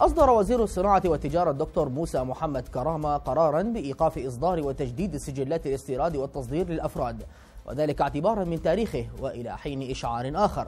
أصدر وزير الصناعة والتجارة الدكتور موسى محمد كرامة قرارا بإيقاف إصدار وتجديد سجلات الاستيراد والتصدير للأفراد وذلك اعتبارا من تاريخه وإلى حين إشعار آخر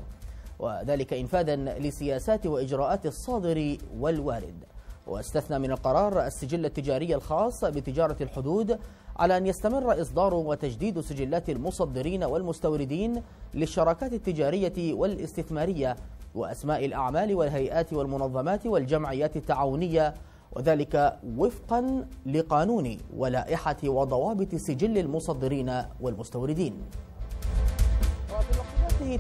وذلك إنفاذا لسياسات وإجراءات الصادر والوارد واستثنى من القرار السجل التجاري الخاص بتجارة الحدود على أن يستمر إصدار وتجديد سجلات المصدرين والمستوردين للشراكات التجارية والاستثمارية وأسماء الأعمال والهيئات والمنظمات والجمعيات التعاونية وذلك وفقا لقانون ولائحة وضوابط سجل المصدرين والمستوردين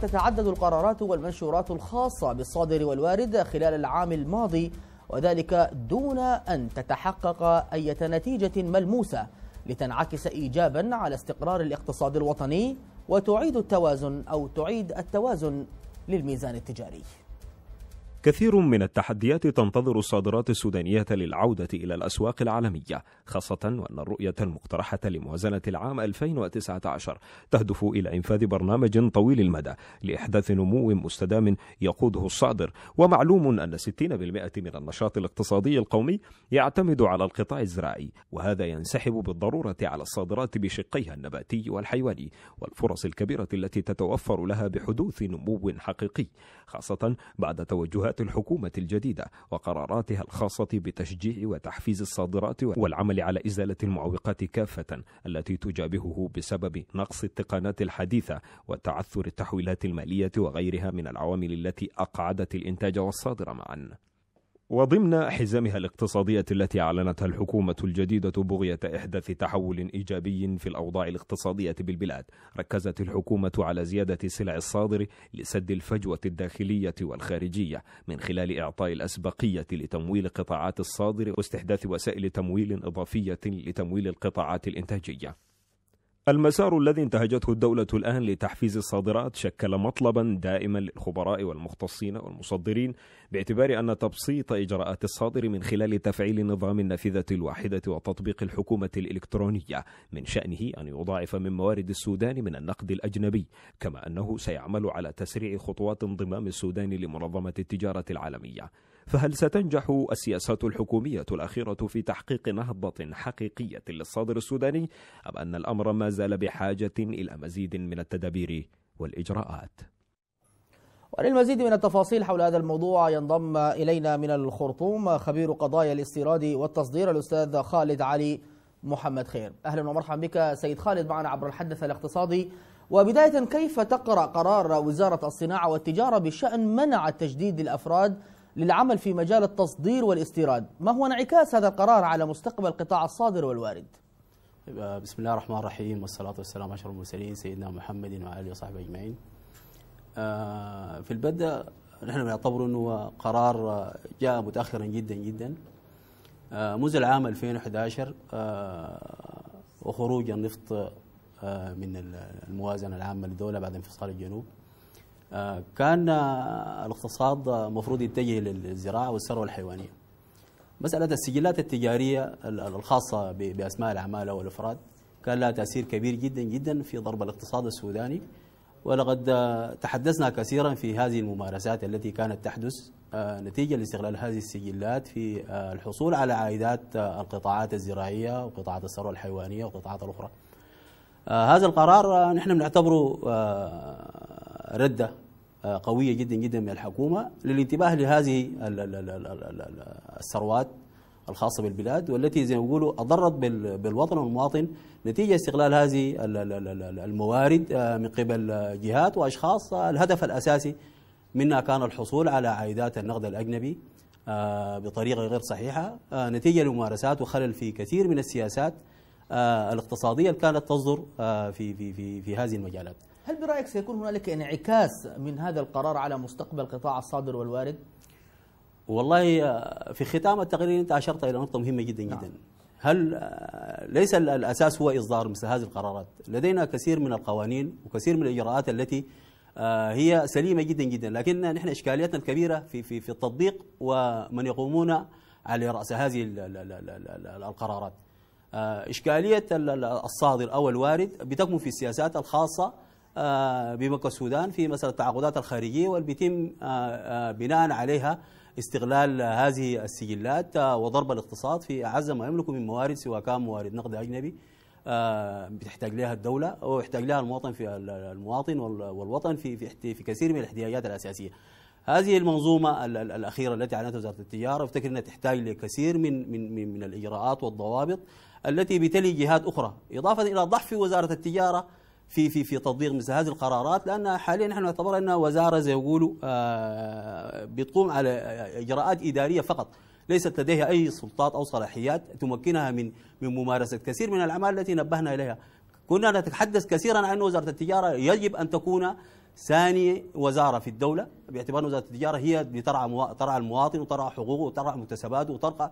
تتعدد القرارات والمنشورات الخاصة بالصادر والوارد خلال العام الماضي وذلك دون أن تتحقق أي نتيجة ملموسة لتنعكس إيجابا على استقرار الاقتصاد الوطني وتعيد التوازن أو تعيد التوازن للميزان التجاري كثير من التحديات تنتظر الصادرات السودانية للعودة إلى الأسواق العالمية خاصة وأن الرؤية المقترحة لموازنة العام 2019 تهدف إلى إنفاذ برنامج طويل المدى لإحداث نمو مستدام يقوده الصادر ومعلوم أن 60% من النشاط الاقتصادي القومي يعتمد على القطاع الزراعي وهذا ينسحب بالضرورة على الصادرات بشقيها النباتي والحيواني والفرص الكبيرة التي تتوفر لها بحدوث نمو حقيقي خاصة بعد توجهات إجراءات الحكومة الجديدة وقراراتها الخاصة بتشجيع وتحفيز الصادرات والعمل على إزالة المعوقات كافة التي تجابهه بسبب نقص التقنيات الحديثة وتعثر التحويلات المالية وغيرها من العوامل التي أقعدت الإنتاج والصادر معا وضمن حزامها الاقتصادية التي أعلنتها الحكومة الجديدة بغية إحداث تحول إيجابي في الأوضاع الاقتصادية بالبلاد، ركزت الحكومة على زيادة السلع الصادر لسد الفجوة الداخلية والخارجية من خلال إعطاء الأسبقية لتمويل قطاعات الصادر واستحداث وسائل تمويل إضافية لتمويل القطاعات الإنتاجية. المسار الذي انتهجته الدولة الآن لتحفيز الصادرات شكل مطلبا دائما للخبراء والمختصين والمصدرين باعتبار أن تبسيط إجراءات الصادر من خلال تفعيل نظام النافذة الواحدة وتطبيق الحكومة الإلكترونية من شأنه أن يضاعف من موارد السودان من النقد الأجنبي كما أنه سيعمل على تسريع خطوات انضمام السودان لمنظمة التجارة العالمية فهل ستنجح السياسات الحكومية الأخيرة في تحقيق نهضة حقيقية للصادر السوداني أم أن الأمر ما زال بحاجة إلى مزيد من التدابير والإجراءات؟ وللمزيد من التفاصيل حول هذا الموضوع ينضم إلينا من الخرطوم خبير قضايا الاستيراد والتصدير الأستاذ خالد علي محمد خير أهلا ومرحبا بك سيد خالد معنا عبر الحدث الاقتصادي وبداية كيف تقرأ قرار وزارة الصناعة والتجارة بشأن منع التجديد الأفراد للعمل في مجال التصدير والاستيراد ما هو انعكاس هذا القرار على مستقبل قطاع الصادر والوارد بسم الله الرحمن الرحيم والصلاة والسلام على أشرف المرسلين سيدنا محمد وعلى آله وصحبه أجمعين آه، في البدء نحن نعتبر أنه قرار آه، جاء متأخرا جدا جدا آه، منذ العام 2011 وخروج النفط من الموازنة العامة للدولة بعد انفصال الجنوب آه، كان الاقتصاد مفروض يتجه للزراعة والثروة الحيوانية مسألة السجلات التجارية الخاصة بأسماء الأعمال والأفراد كان لها تأثير كبير جدا جدا في ضرب الاقتصاد السوداني ولقد تحدثنا كثيرا في هذه الممارسات التي كانت تحدث آه، نتيجة لاستغلال هذه السجلات في آه، الحصول على عائدات القطاعات الزراعية وقطاعات الثروة الحيوانية وقطاعات الأخرى هذا القرار نحن بنعتبره رده آه، قويه جدا جدا من الحكومه للانتباه لهذه الثروات الخاصه بالبلاد والتي زي ما بيقولوا اضرت بالوطن والمواطن نتيجه استغلال هذه الموارد آه، من قبل آه، جهات واشخاص الهدف الاساسي منها كان الحصول على عائدات النقد الاجنبي بطريقه غير صحيحه نتيجه لممارسات وخلل في كثير من السياسات الاقتصاديه اللي كانت تصدر في في في في هذه المجالات. هل برأيك سيكون هنالك انعكاس من هذا القرار على مستقبل قطاع الصادر والوارد؟ والله آه، في ختام التقرير أنت أشرت إلى نقطة مهمة جدا نعم. جدا نعم. هل آه، ليس الأساس هو إصدار مثل هذه القرارات لدينا كثير من القوانين وكثير من الإجراءات التي آه، هي سليمة جدا جدا لكن نحن إشكاليتنا الكبيرة في, في, في التطبيق ومن يقومون على رأس هذه القرارات إشكالية الصادر أو الوارد بتكمن في السياسات الخاصة آه، بمكة السودان في مسألة التعاقدات الخارجية واللي بيتم آه، آه، بناء عليها استغلال هذه السجلات وضرب الاقتصاد في أعز ما يملكه من موارد سواء كان موارد نقد أجنبي بتحتاج لها الدولة أو يحتاج لها المواطن في المواطن والوطن في في في كثير من الاحتياجات الأساسية. هذه المنظومة الأخيرة التي أعلنتها وزارة التجارة أفتكر أنها تحتاج لكثير من من من الإجراءات والضوابط التي بتلي جهات أخرى، إضافة إلى ضعف وزارة التجارة في في في تطبيق مثل هذه القرارات لان حاليا نحن نعتبر انها وزاره زي يقولوا آه، بتقوم على اجراءات اداريه فقط ليست لديها اي سلطات او صلاحيات تمكنها من من ممارسه كثير من الاعمال التي نبهنا اليها كنا نتحدث كثيرا عن وزاره التجاره يجب ان تكون ثاني وزارة في الدولة باعتبار وزارة التجارة هي اللي ترعى ترعى المواطن وترعى حقوقه وترعى مكتسباته وترعى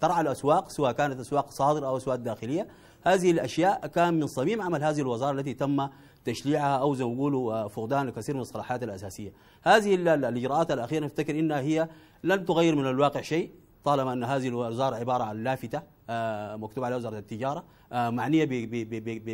ترعى الأسواق سواء كانت أسواق صادرة أو أسواق داخلية هذه الأشياء كان من صميم عمل هذه الوزارة التي تم تشليعها أو زي ما آه، فقدان الكثير من الصلاحيات الأساسية هذه الإجراءات الأخيرة نفتكر إنها هي لن تغير من الواقع شيء طالما أن هذه الوزارة عبارة عن لافتة آه، مكتوب عليها وزارة التجارة آه، معنيه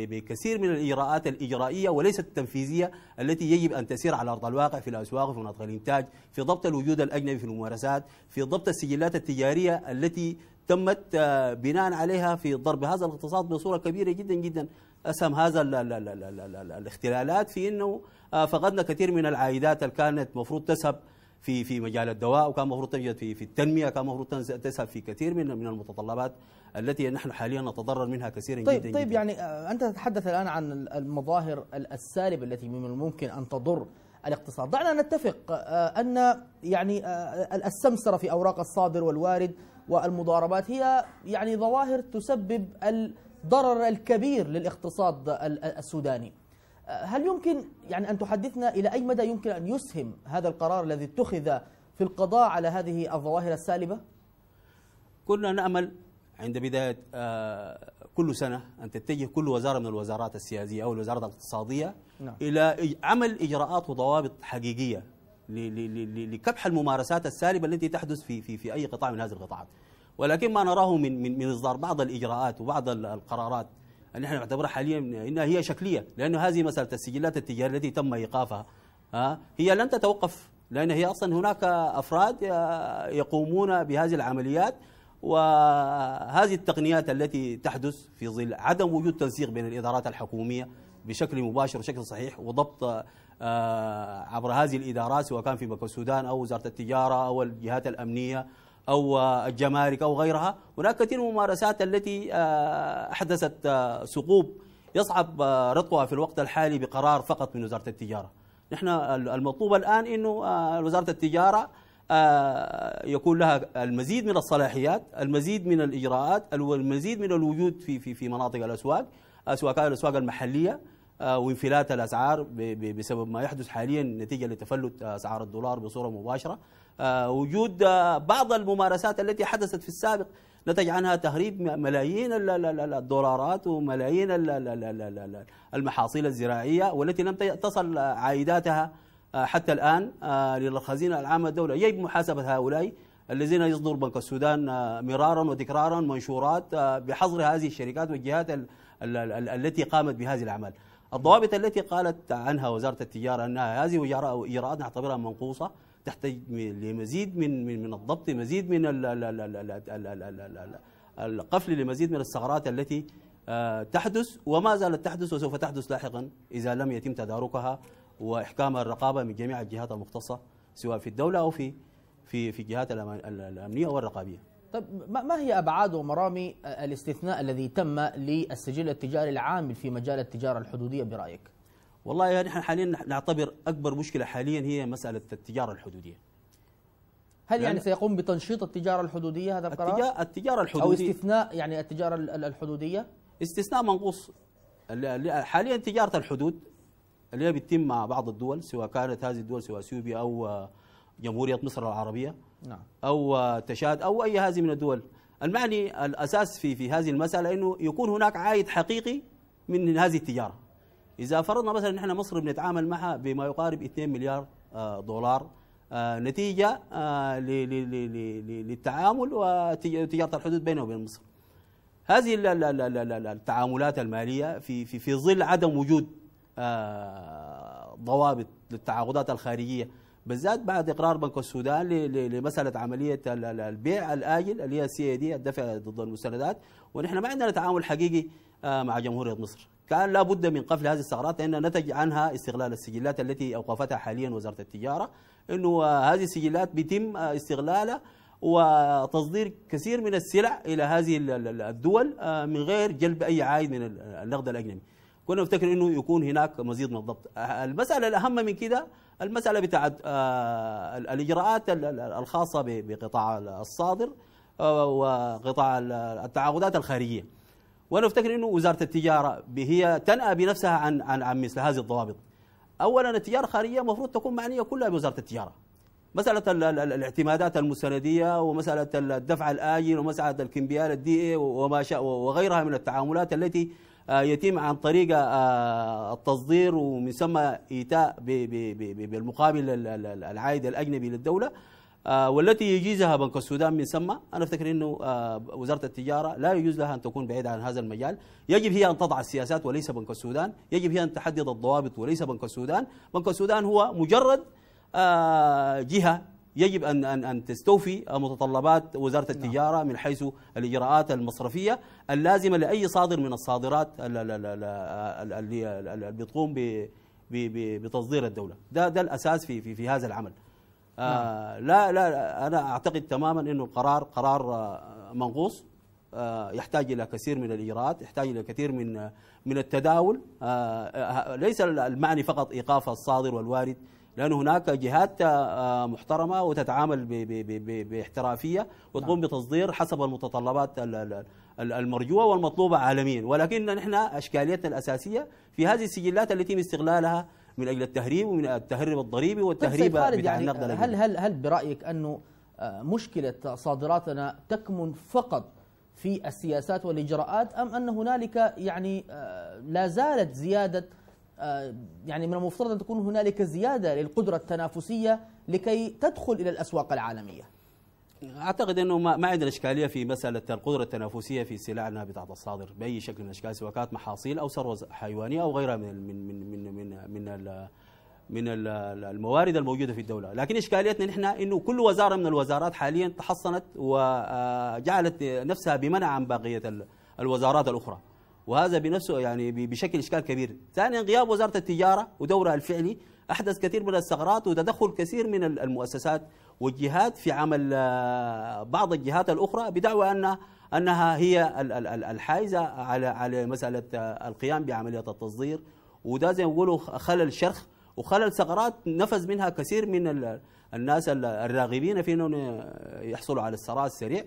بكثير من الاجراءات الاجرائيه وليست التنفيذيه التي يجب ان تسير على ارض الواقع في الاسواق وفي مناطق الانتاج في ضبط الوجود الاجنبي في الممارسات في ضبط السجلات التجاريه التي تمت آه، بناء عليها في ضرب هذا الاقتصاد بصوره كبيره جدا جدا اسهم هذا ال ال ال ال ال الاختلالات في انه آه، فقدنا كثير من العائدات اللي كانت المفروض تذهب في في مجال الدواء وكان المفروض تجد في في التنميه كان المفروض تذهب في كثير من من المتطلبات التي نحن حاليا نتضرر منها كثيرا طيب جدا طيب جداً. يعني آه، أنت تتحدث الآن عن المظاهر السالبة التي من الممكن أن تضر الاقتصاد دعنا نتفق آه، أن يعني آه، السمسرة في أوراق الصادر والوارد والمضاربات هي يعني ظواهر تسبب الضرر الكبير للاقتصاد السوداني هل يمكن يعني أن تحدثنا إلى أي مدى يمكن أن يسهم هذا القرار الذي اتخذ في القضاء على هذه الظواهر السالبة؟ كنا نأمل عند بداية آه، كل سنة أن تتجه كل وزارة من الوزارات السياسية أو الوزارات الاقتصادية نعم. إلى عمل إجراءات وضوابط حقيقية لكبح الممارسات السالبة التي تحدث في في في أي قطاع من هذه القطاعات ولكن ما نراه من من من إصدار بعض الإجراءات وبعض القرارات اللي احنا نعتبرها حاليا انها هي شكليه لانه هذه مساله السجلات التجاريه التي تم ايقافها ها آه، هي لن تتوقف لان هي اصلا هناك افراد آه، يقومون بهذه العمليات وهذه التقنيات التي تحدث في ظل عدم وجود تنسيق بين الإدارات الحكومية بشكل مباشر وشكل صحيح وضبط آه، عبر هذه الإدارات سواء كان في بنك السودان أو وزارة التجارة أو الجهات الأمنية أو آه، الجمارك أو غيرها هناك كثير من الممارسات التي آه، أحدثت ثقوب يصعب رطبها في الوقت الحالي بقرار فقط من وزارة التجارة نحن المطلوب الآن أنه وزارة التجارة آه، يكون لها المزيد من الصلاحيات المزيد من الإجراءات المزيد من الوجود في, في, في مناطق الأسواق سواء كان الأسواق المحلية آه، وانفلات الأسعار بسبب ما يحدث حاليا نتيجة لتفلت أسعار الدولار بصورة مباشرة آه، وجود بعض الممارسات التي حدثت في السابق نتج عنها تهريب ملايين الدولارات وملايين المحاصيل الزراعية والتي لم تصل عائداتها حتى الآن للخزينة العامة للدولة يجب محاسبة هؤلاء الذين يصدر بنك السودان مرارا وتكرارا منشورات بحظر هذه الشركات والجهات التي قامت بهذه الأعمال الضوابط التي قالت عنها وزارة التجارة أنها هذه إجراءات نعتبرها منقوصة تحتاج لمزيد من من من الضبط مزيد من القفل لمزيد من الثغرات التي تحدث وما زالت تحدث وسوف تحدث لاحقا إذا لم يتم تداركها واحكام الرقابه من جميع الجهات المختصه سواء في الدوله او في في في الجهات الامنيه والرقابيه. طيب ما هي ابعاد ومرامي الاستثناء الذي تم للسجل التجاري العامل في مجال التجاره الحدوديه برايك؟ والله يعني نحن حاليا نعتبر اكبر مشكله حاليا هي مساله التجاره الحدوديه. هل يعني سيقوم بتنشيط التجاره الحدوديه هذا القرار؟ التجاره الحدوديه او استثناء يعني التجاره الحدوديه؟ استثناء منقوص حاليا تجاره الحدود اللي بتتم مع بعض الدول سواء كانت هذه الدول سواء اثيوبيا او آه، جمهوريه مصر العربيه نعم. او آه، تشاد او اي هذه من الدول المعني الاساس في في هذه المساله انه يكون هناك عائد حقيقي من هذه التجاره اذا فرضنا مثلا نحن مصر بنتعامل معها بما يقارب 2 مليار آه، دولار نتيجه للتعامل وتجاره الحدود بينه وبين مصر هذه التعاملات الماليه في في في ظل عدم وجود آه، ضوابط للتعاقدات الخارجية بالذات بعد إقرار بنك السودان لمسألة عملية البيع الآجل اللي هي السي دي الدفع ضد المستندات ونحن ما عندنا تعامل حقيقي آه، مع جمهورية مصر كان لابد من قفل هذه الثغرات لأن نتج عنها استغلال السجلات التي أوقفتها حاليا وزارة التجارة أنه هذه السجلات بيتم آه، استغلالها وتصدير كثير من السلع إلى هذه الدول من غير جلب أي عائد من النقد الأجنبي كنا نفتكر انه يكون هناك مزيد من الضبط أه، المساله الاهم من كده المساله بتاعت أه، الاجراءات الخاصه بقطاع الصادر أه، وقطاع التعاقدات الخارجيه وانا افتكر انه وزاره التجاره هي تنأى بنفسها عن عن, عن مثل هذه الضوابط اولا التجاره الخارجيه المفروض تكون معنيه كلها بوزاره التجاره مسألة الاعتمادات المستندية ومسألة الدفع الآجل ومسألة الكمبيال الدي اي وما شاء وغيرها من التعاملات التي آه، يتم عن طريق آه، التصدير ومن ثم ايتاء بالمقابل العائد الاجنبي للدوله آه، والتي يجيزها بنك السودان من ثم انا افتكر انه وزاره التجاره لا يجوز لها ان تكون بعيده عن هذا المجال، يجب هي ان تضع السياسات وليس بنك السودان، يجب هي ان تحدد الضوابط وليس بنك السودان، بنك السودان هو مجرد جهه يجب أن, أن, أن تستوفي متطلبات وزارة نعم. التجارة من حيث الإجراءات المصرفية اللازمة لأي صادر من الصادرات اللي بتقوم بتصدير الدولة ده, ده الأساس في, في, في هذا العمل آه، نعم. لا لا أنا أعتقد تماما أنه القرار قرار آه، منغوص آه، يحتاج إلى كثير من الإجراءات يحتاج إلى كثير من من التداول ليس المعني فقط إيقاف الصادر والوارد لأن هناك جهات آه، آه، محترمة وتتعامل باحترافية وتقوم نعم. بتصدير حسب المتطلبات المرجوة والمطلوبة عالميا ولكن نحن أشكاليتنا الأساسية في هذه السجلات التي يتم استغلالها من أجل التهريب ومن التهريب الضريبي طيب والتهريب بتاع يعني النقد هل هل هل برأيك أنه آه، مشكلة صادراتنا تكمن فقط في السياسات والإجراءات أم أن هنالك يعني لا زالت زيادة آه، يعني من المفترض أن تكون هنالك زيادة للقدرة التنافسية لكي تدخل إلى الأسواق العالمية اعتقد انه ما عندنا اشكاليه في مساله القدره التنافسيه في سلعنا بتاعت الصادر باي شكل من الاشكال سواء كانت محاصيل او ثروه حيوانيه او غيرها من من من من من, من من الموارد الموجوده في الدوله، لكن اشكاليتنا نحن انه كل وزاره من الوزارات حاليا تحصنت وجعلت آه، نفسها بمنع عن بقيه الوزارات الاخرى. وهذا بنفسه يعني بشكل إشكال كبير ثانيا غياب وزارة التجارة ودورها الفعلي أحدث كثير من الثغرات وتدخل كثير من المؤسسات والجهات في عمل آه، بعض الجهات الأخرى بدعوى أنها أنها هي الحائزة على على مسألة آه، القيام بعملية التصدير وده زي ما بيقولوا خلل شرخ وخلل ثغرات نفذ منها كثير من الناس الراغبين في انهم آه، يحصلوا على الثراء السريع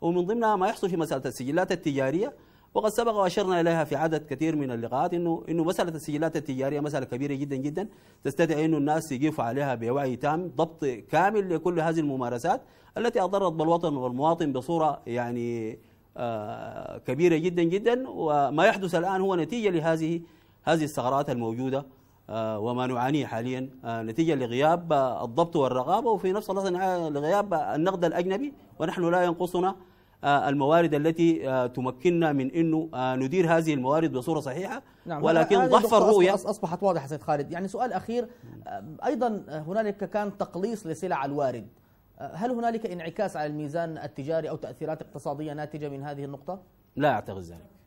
ومن ضمنها ما يحصل في مساله السجلات التجاريه وقد سبق واشرنا اليها في عدد كثير من اللقاءات انه انه مساله السجلات التجاريه مساله كبيره جدا جدا تستدعي انه الناس يقفوا عليها بوعي تام، ضبط كامل لكل هذه الممارسات التي اضرت بالوطن والمواطن بصوره يعني آه، كبيره جدا جدا وما يحدث الان هو نتيجه لهذه هذه الثغرات الموجوده آه، وما نعانيه حاليا آه، نتيجه لغياب الضبط والرقابه وفي نفس الوقت لغياب النقد الاجنبي ونحن لا ينقصنا آه، الموارد التي آه، تمكننا من انه آه، ندير هذه الموارد بصوره صحيحه نعم ولكن ضعف الرؤيه اصبحت واضحه سيد خالد يعني سؤال اخير ايضا هنالك كان تقليص لسلع الوارد هل هنالك انعكاس على الميزان التجاري او تاثيرات اقتصاديه ناتجه من هذه النقطه؟ لا اعتقد ذلك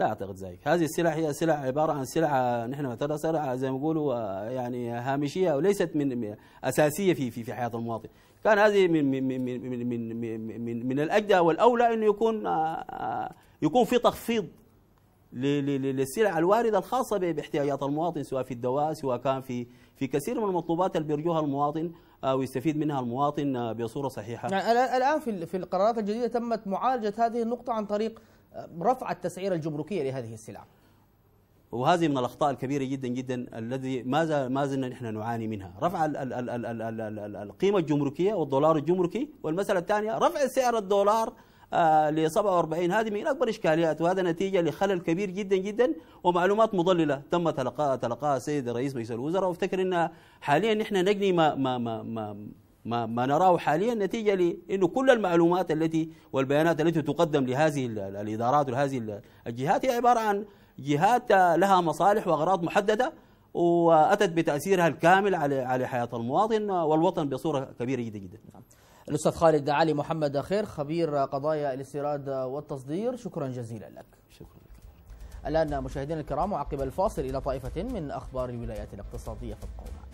لا اعتقد ذلك هذه السلع هي سلع عباره عن سلع نحن نعتبرها سلع زي ما يقولوا آه، يعني هامشيه وليست من اساسيه في في في حياه المواطن كان هذه من من من من من من, من, من الاجدى والاولى انه يكون آه، آه، يكون في تخفيض للسلع الوارده الخاصه باحتياجات المواطن سواء في الدواء سواء كان في في كثير من المطلوبات اللي بيرجوها المواطن ويستفيد منها المواطن بصوره صحيحه. يعني الان في القرارات الجديده تمت معالجه هذه النقطه عن طريق رفع التسعيرة الجمركية لهذه السلع وهذه من الاخطاء الكبيره جدا جدا الذي ما ما زلنا نحن نعاني منها، رفع الـ الـ الـ الـ الـ الـ الـ القيمه الجمركيه والدولار الجمركي، والمساله الثانيه رفع سعر الدولار آه ل 47 هذه من اكبر اشكاليات وهذا نتيجه لخلل كبير جدا جدا ومعلومات مضلله تم تلقاها تلقاها السيد رئيس مجلس الوزراء وافتكر ان حاليا نحن نجني ما ما ما, ما ما, ما نراه حاليا نتيجة لأنه كل المعلومات التي والبيانات التي تقدم لهذه الإدارات وهذه الجهات هي عبارة عن جهات لها مصالح وأغراض محددة وأتت بتأثيرها الكامل على على حياة المواطن والوطن بصورة كبيرة جدا جدا نعم. الأستاذ خالد علي محمد خير خبير قضايا الاستيراد والتصدير شكرا جزيلا لك شكرا الآن مشاهدينا الكرام وعقب الفاصل إلى طائفة من أخبار الولايات الاقتصادية فابقوا معنا